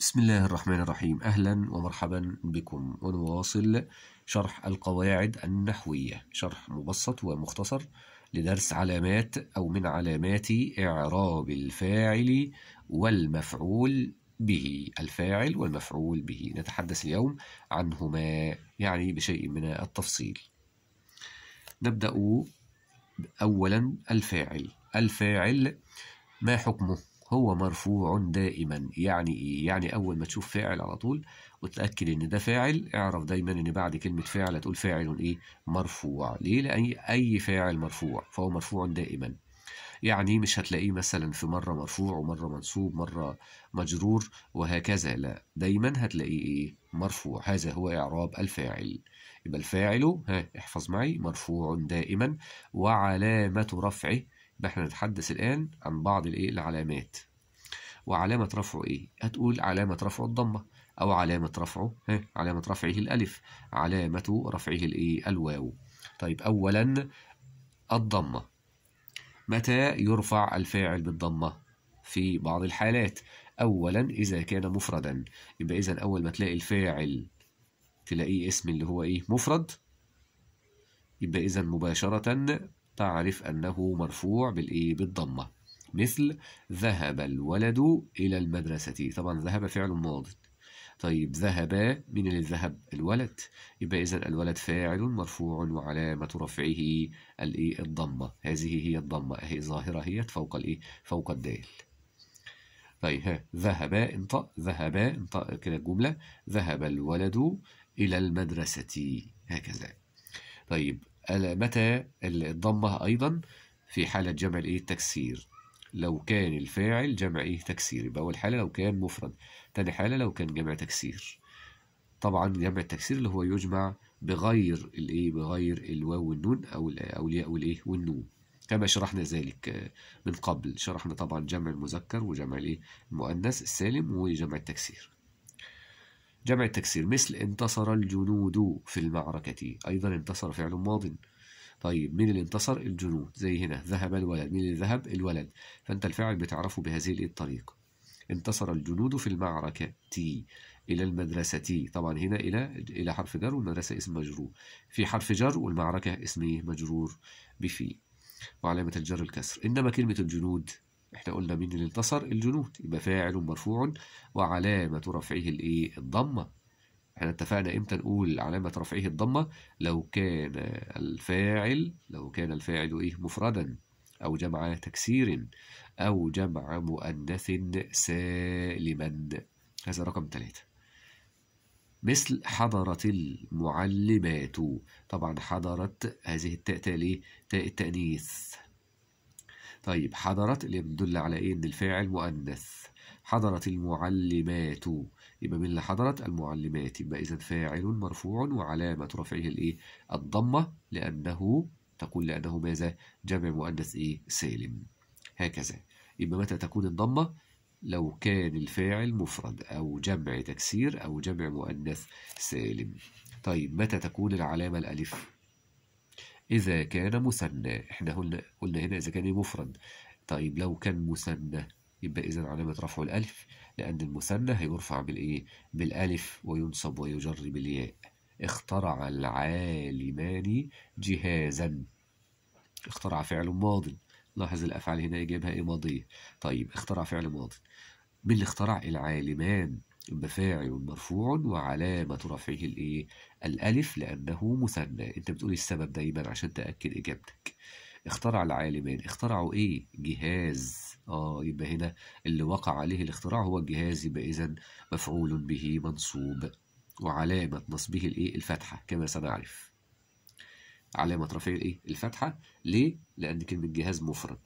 بسم الله الرحمن الرحيم أهلا ومرحبا بكم ونواصل شرح القواعد النحوية شرح مبسط ومختصر لدرس علامات أو من علامات إعراب الفاعل والمفعول به الفاعل والمفعول به نتحدث اليوم عنهما يعني بشيء من التفصيل نبدأ أولا الفاعل الفاعل ما حكمه هو مرفوع دائما يعني ايه يعني اول ما تشوف فاعل على طول وتتاكد ان ده فاعل اعرف دايما ان بعد كلمه فاعل هتقول فاعل ايه مرفوع ليه لان اي فاعل مرفوع فهو مرفوع دائما يعني مش هتلاقيه مثلا في مرة مرفوع ومرة منصوب مرة مجرور وهكذا لا دايما هتلاقيه إيه؟ مرفوع هذا هو إعراب الفاعل يبقى الفاعل ها احفظ معي مرفوع دائما وعلامة رفعه نحن نتحدث الآن عن بعض الإيه العلامات وعلامة رفعه إيه؟ هتقول علامة رفعه الضمة أو علامة رفعه ها علامة رفعه الألف علامة رفعه الإيه الواو طيب أولا الضمة متى يرفع الفاعل بالضمة في بعض الحالات أولا إذا كان مفردا يبقى إذا أول ما تلاقي الفاعل تلاقيه اسم اللي هو إيه مفرد يبقى إذا مباشرة تعرف أنه مرفوع بالإيه بالضمة مثل ذهب الولد إلى المدرسة طبعا ذهب فعل ماض طيب ذهب من اللي ذهب الولد يبقى إذا الولد فاعل مرفوع وعلامة رفعه الإيه الضمة هذه هي الضمة هي ظاهرة هي فوق الإيه فوق الدال طيب ها ذهب انطق ذهب انطق كده الجملة ذهب الولد إلى المدرسة هكذا طيب متى الضمة أيضا في حالة جمع الإيه التكسير لو كان الفاعل جمع إيه تكسير يبقى أول حالة لو كان مفرد تاني حالة لو كان جمع تكسير طبعا جمع التكسير اللي هو يجمع بغير الإيه بغير الواو والنون أو أو الياء والإيه والنون كما شرحنا ذلك آه، من قبل شرحنا طبعا جمع المذكر وجمع الإيه المؤنث السالم وجمع التكسير جمع التكسير مثل انتصر الجنود في المعركة أيضا انتصر فعل ماض طيب مين اللي انتصر الجنود زي هنا ذهب الولد مين اللي ذهب الولد فأنت الفاعل بتعرفه بهذه الطريقة انتصر الجنود في المعركة تي إلى المدرسة تي طبعا هنا إلى إلى حرف جر والمدرسة اسم مجرور في حرف جر والمعركة اسمه مجرور بفي وعلامة الجر الكسر إنما كلمة الجنود احنا قلنا مين اللي انتصر الجنود يبقى فاعل مرفوع وعلامة رفعه الايه الضمة احنا اتفقنا امتى نقول علامة رفعه الضمة لو كان الفاعل لو كان الفاعل ايه مفردا أو جمع تكسير أو جمع مؤنث سالما هذا رقم ثلاثة مثل حضرت المعلمات طبعا حضرت هذه التاء تاء تاء التأنيث طيب حضرت اللي بتدل على إيه إن الفاعل مؤنث حضرت المعلمات يبقى من اللي حضرت المعلمات يبقى إذا فاعل مرفوع وعلامة رفعه الإيه الضمة لأنه تقول لأنه ماذا جمع مؤنث إيه سالم هكذا يبقى متى تكون الضمة لو كان الفاعل مفرد أو جمع تكسير أو جمع مؤنث سالم طيب متى تكون العلامة الألف إذا كان مثنى إحنا قلنا قلنا هنا إذا كان مفرد طيب لو كان مثنى يبقى إذا علامة رفعه الألف لأن المثنى هيرفع بالإيه؟ بالألف وينصب ويجر بالياء اخترع العالمان جهازا اخترع فعل ماض لاحظ الأفعال هنا إجابها إيه ماضية طيب اخترع فعل ماض من اللي اخترع العالمان يبقى فاعل مرفوع وعلامة رفعه الإيه؟ الألف لأنه مثنى أنت بتقول السبب دايما عشان تأكد إجابتك اخترع العالمان اخترعوا إيه؟ جهاز آه يبقى هنا اللي وقع عليه الاختراع هو الجهاز يبقى إذا مفعول به منصوب وعلامة نصبه الإيه؟ الفتحة كما سنعرف علامة رفع الإيه؟ الفتحة ليه؟ لأن كلمة جهاز مفرد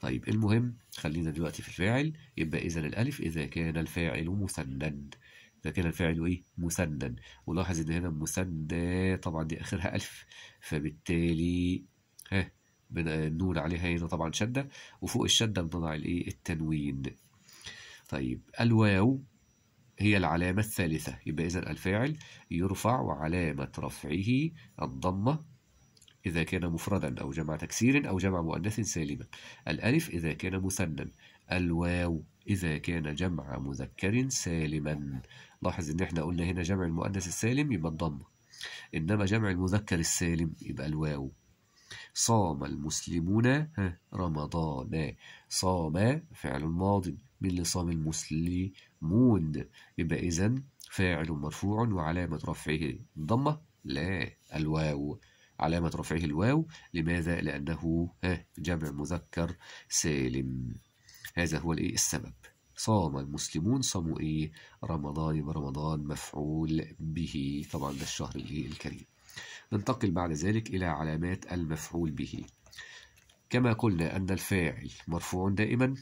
طيب المهم خلينا دلوقتي في الفاعل يبقى إذا الألف إذا كان الفاعل مثنى فكان الفاعل ايه مسنن ولاحظ ان هنا مسنى طبعا دي اخرها الف فبالتالي ها النون عليها هنا طبعا شده وفوق الشده بنضع الايه التنوين طيب الواو هي العلامة الثالثة يبقى إذا الفاعل يرفع وعلامة رفعه الضمة إذا كان مفردا أو جمع تكسير أو جمع مؤنث سالما الألف إذا كان مثنى الواو إذا كان جمع مذكر سالما لاحظ إن إحنا قلنا هنا جمع المؤنث السالم يبقى الضم إنما جمع المذكر السالم يبقى الواو صام المسلمون رمضان صام فعل ماض من اللي صام المسلمون يبقى إذا فاعل مرفوع وعلامة رفعه الضمة لا الواو علامة رفعه الواو لماذا؟ لأنه جمع مذكر سالم هذا هو الإيه السبب صام المسلمون صاموا إيه رمضان رمضان مفعول به طبعا ده الشهر الإيه الكريم ننتقل بعد ذلك إلى علامات المفعول به كما قلنا أن الفاعل مرفوع دائما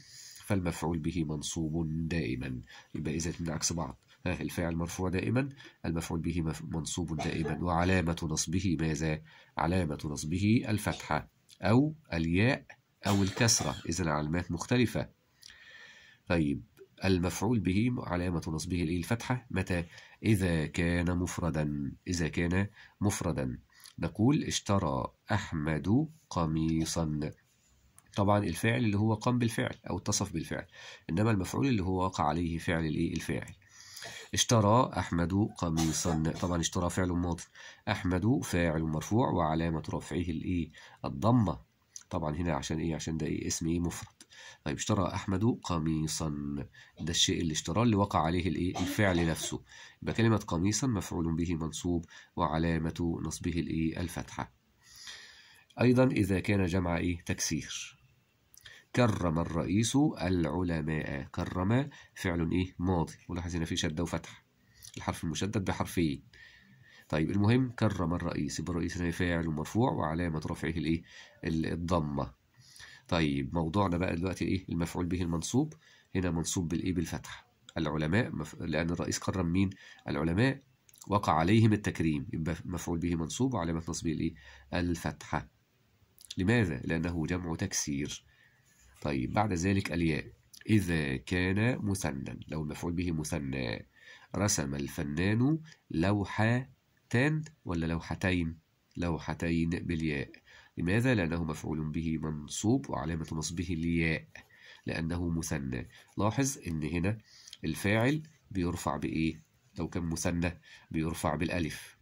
فالمفعول به منصوب دائما يبقى إذا من عكس بعض الفاعل مرفوع دائما المفعول به منصوب دائما وعلامة نصبه ماذا؟ علامة نصبه الفتحة أو الياء أو الكسرة إذا علامات مختلفة طيب المفعول به علامة نصبه الإيه الفتحة متى إذا كان مفردا إذا كان مفردا نقول اشترى أحمد قميصا طبعا الفاعل اللي هو قام بالفعل أو اتصف بالفعل إنما المفعول اللي هو وقع عليه فعل الإيه الفاعل اشترى أحمد قميصا طبعا اشترى فعل ماضي أحمد فاعل مرفوع وعلامة رفعه الإيه الضمة طبعا هنا عشان إيه عشان ده إيه اسم إيه مفرد طيب اشترى أحمد قميصا ده الشيء اللي اشتراه اللي وقع عليه الايه الفعل نفسه يبقى كلمة قميصا مفعول به منصوب وعلامة نصبه الايه الفتحة أيضا إذا كان جمع ايه تكسير كرم الرئيس العلماء كرم فعل ايه ماضي ولاحظ هنا في شدة وفتح الحرف المشدد بحرفين طيب المهم كرم الرئيس يبقى الرئيس هنا فاعل ومرفوع وعلامة رفعه الايه الضمة طيب موضوعنا بقى دلوقتي ايه المفعول به المنصوب هنا منصوب بالايه بالفتح العلماء مف... لان الرئيس كرم مين العلماء وقع عليهم التكريم يبقى مفعول به منصوب وعلامه نصبه الايه الفتحه لماذا لانه جمع تكسير طيب بعد ذلك الياء إذا كان مثنى لو المفعول به مثنى رسم الفنان لوحة ولا لوحتين لوحتين بالياء لماذا؟ لأنه مفعول به منصوب وعلامة نصبه الياء لأنه مثنى لاحظ إن هنا الفاعل بيرفع بإيه؟ لو كان مثنى بيرفع بالألف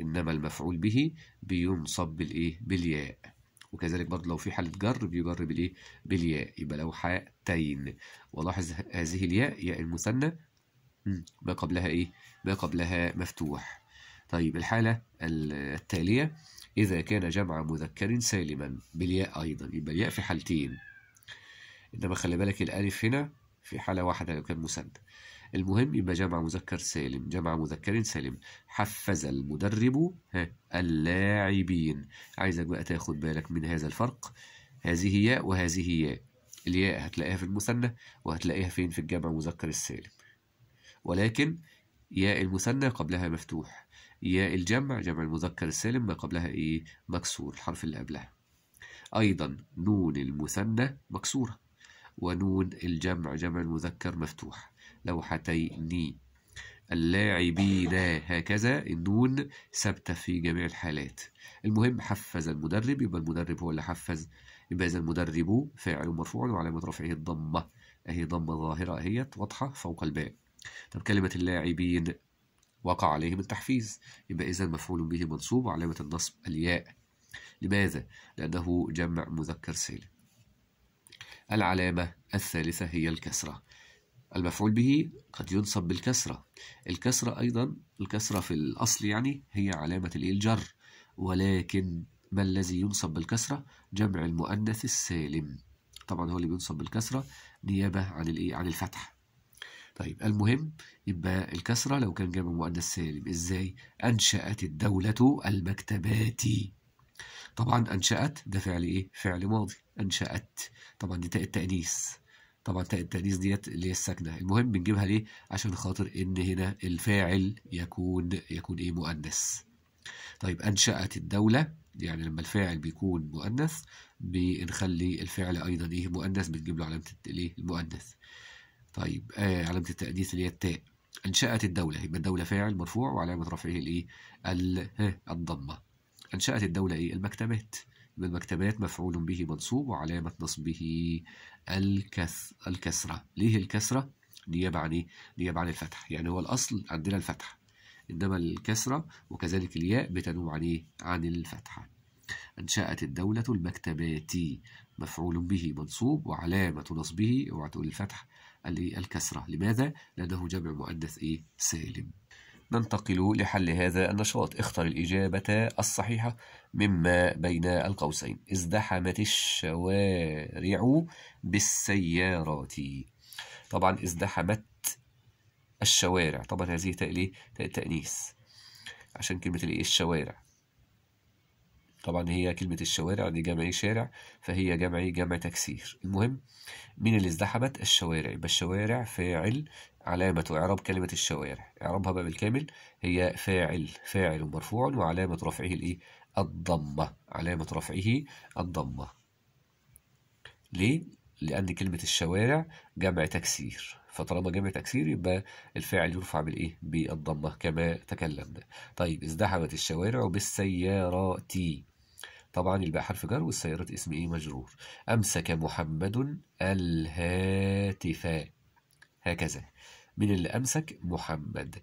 إنما المفعول به بينصب بالإيه؟ بالياء وكذلك برضه لو في حالة جر بيجر بالإيه؟ بالياء يبقى لو حاتين ولاحظ هذه الياء ياء المثنى ما قبلها إيه؟ ما قبلها مفتوح طيب الحالة التالية إذا كان جمع مذكر سالما بالياء أيضا يبقى الياء في حالتين إنما خلي بالك الألف هنا في حالة واحدة لو كان مسند المهم يبقى جمع مذكر سالم جمع مذكر سالم حفز المدرب اللاعبين عايزك بقى تاخد بالك من هذا الفرق هذه ياء وهذه ياء الياء هتلاقيها في المثنى وهتلاقيها فين في الجمع مذكر السالم ولكن ياء المثنى قبلها مفتوح ياء الجمع جمع المذكر السالم ما قبلها إيه مكسور الحرف اللي قبلها أيضا نون المثنى مكسورة ونون الجمع جمع المذكر مفتوح لوحتي ني اللاعبين هكذا النون ثابتة في جميع الحالات المهم حفز المدرب يبقى المدرب هو اللي حفز يبقى إذا المدرب فاعل مرفوع وعلامة رفعه إيه الضمة أهي إيه ضمة ظاهرة أهيت واضحة فوق الباء طب كلمة اللاعبين وقع عليهم التحفيز يبقى إذا مفعول به منصوب وعلامة النصب الياء لماذا؟ لأنه جمع مذكر سالم العلامة الثالثة هي الكسرة المفعول به قد ينصب بالكسرة الكسرة أيضا الكسرة في الأصل يعني هي علامة الجر ولكن ما الذي ينصب بالكسرة؟ جمع المؤنث السالم طبعا هو اللي بينصب بالكسرة نيابة عن عن الفتح طيب المهم يبقى الكسرة لو كان جاب مؤنث سالم ازاي أنشأت الدولة المكتبات طبعا أنشأت ده فعل إيه؟ فعل ماضي أنشأت طبعا دي تاء التأنيث طبعا تاء التأنيث ديت اللي هي الساكنة المهم بنجيبها ليه؟ عشان خاطر إن هنا الفاعل يكون يكون إيه مؤنث طيب أنشأت الدولة يعني لما الفاعل بيكون مؤنث بنخلي الفعل أيضا إيه مؤنث بنجيب له علامة الإيه؟ المؤنث طيب آه علامة التاديث اللي هي التاء أنشأت الدولة يبقى الدولة فاعل مرفوع وعلامة رفعه الإيه؟ الضمة أنشأت الدولة إيه؟ المكتبات يبقى المكتبات مفعول به منصوب وعلامة نصبه الكس... الكسرة ليه الكسرة؟ نيابة عن إيه؟ نيابة عن الفتح يعني هو الأصل عندنا الفتح إنما الكسرة وكذلك الياء بتنوب عن إيه؟ عن الفتحة أنشأت الدولة المكتبات مفعول به منصوب وعلامة نصبه اوعى تقول الفتح الكسرة لماذا؟ لأنه جمع مؤنث إيه؟ سالم ننتقل لحل هذا النشاط اختر الإجابة الصحيحة مما بين القوسين ازدحمت الشوارع بالسيارات طبعا ازدحمت الشوارع طبعا هذه تأنيس عشان كلمة الشوارع طبعا هي كلمة الشوارع دي جمع شارع فهي جمع إيه؟ جمع تكسير المهم مين اللي ازدحمت الشوارع يبقى الشوارع فاعل علامة إعراب كلمة الشوارع إعرابها بقى بالكامل هي فاعل فاعل مرفوع وعلامة رفعه الإيه الضمة علامة رفعه الضمة ليه؟ لأن كلمة الشوارع جمع تكسير فطالما جمع تكسير يبقى الفاعل يرفع بالإيه؟ بالضمة كما تكلمنا طيب ازدحمت الشوارع بالسيارات طبعا الباء حرف جر والسيارة اسم إيه مجرور أمسك محمد الهاتف هكذا من اللي أمسك محمد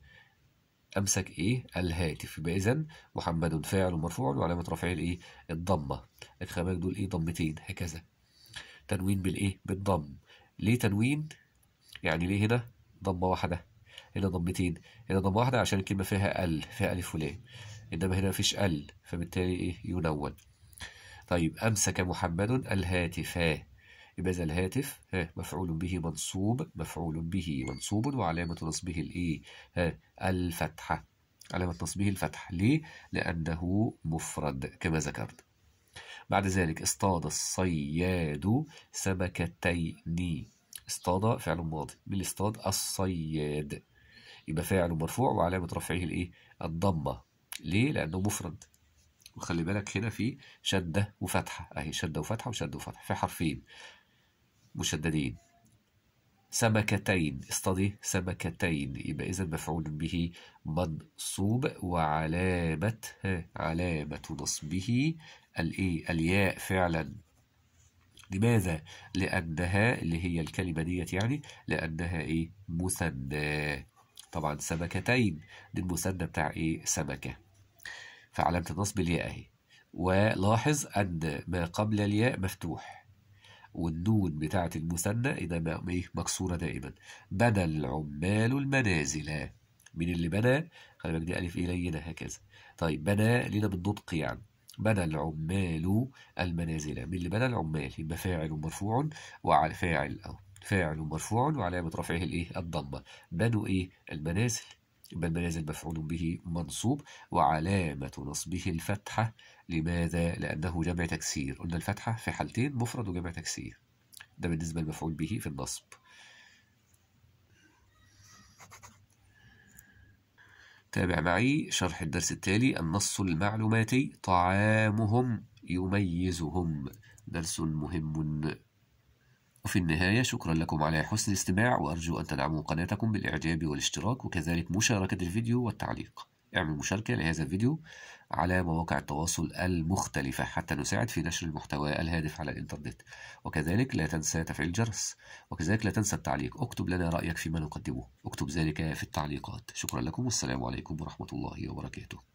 أمسك إيه الهاتف يبقى إذا محمد فاعل مرفوع وعلامة رفعه الإيه الضمة الخباك دول إيه ضمتين هكذا تنوين بالإيه بالضم ليه تنوين يعني ليه هنا ضمة واحدة هنا ضمتين هنا ضمة واحدة عشان الكلمة فيها ال فيها ألف ولام إنما هنا مفيش ال فبالتالي إيه ينون طيب أمسك محمد الهاتف يبقى إذا الهاتف ها مفعول به منصوب مفعول به منصوب وعلامة نصبه الإيه؟ الفتحة علامة نصبه الفتح ليه؟ لأنه مفرد كما ذكرت بعد ذلك اصطاد الصياد سمكتين اصطاد فعل ماضي من اصطاد الصياد يبقى فاعل مرفوع وعلامة رفعه الإيه؟ الضمة ليه؟ لأنه مفرد وخلي بالك هنا في شدة وفتحة أهي شدة وفتحة وشدة وفتحة في حرفين مشددين سمكتين اصطدي سمكتين يبقى إذا مفعول به منصوب وعلامة علامة نصبه الإيه الياء فعلا لماذا؟ لأنها اللي هي الكلمة ديت يعني لأنها إيه مثنى طبعا سمكتين دي المثنى بتاع إيه سمكة فعلامة النصب الياء أهي ولاحظ أن ما قبل الياء مفتوح والنون بتاعة المثنى إذا مكسورة دائما بنى العمال المنازل من اللي بنى خلي بالك دي ألف إيه لينة هكذا طيب بنى لنا بالنطق يعني بنى العمال المنازل من اللي بنى العمال يبقى فاعل مرفوع وعلى فاعل أو فاعل مرفوع وعلامة رفعه الإيه الضمة بنوا إيه المنازل بل ما يزال مفعول به منصوب وعلامة نصبه الفتحة لماذا؟ لأنه جمع تكسير قلنا الفتحة في حالتين مفرد وجمع تكسير ده بالنسبة للمفعول به في النصب تابع معي شرح الدرس التالي النص المعلوماتي طعامهم يميزهم درس مهم وفي النهاية شكرا لكم على حسن الاستماع وأرجو أن تدعموا قناتكم بالإعجاب والاشتراك وكذلك مشاركة الفيديو والتعليق اعمل مشاركة لهذا الفيديو على مواقع التواصل المختلفة حتى نساعد في نشر المحتوى الهادف على الإنترنت وكذلك لا تنسى تفعيل الجرس وكذلك لا تنسى التعليق اكتب لنا رأيك فيما نقدمه اكتب ذلك في التعليقات شكرا لكم والسلام عليكم ورحمة الله وبركاته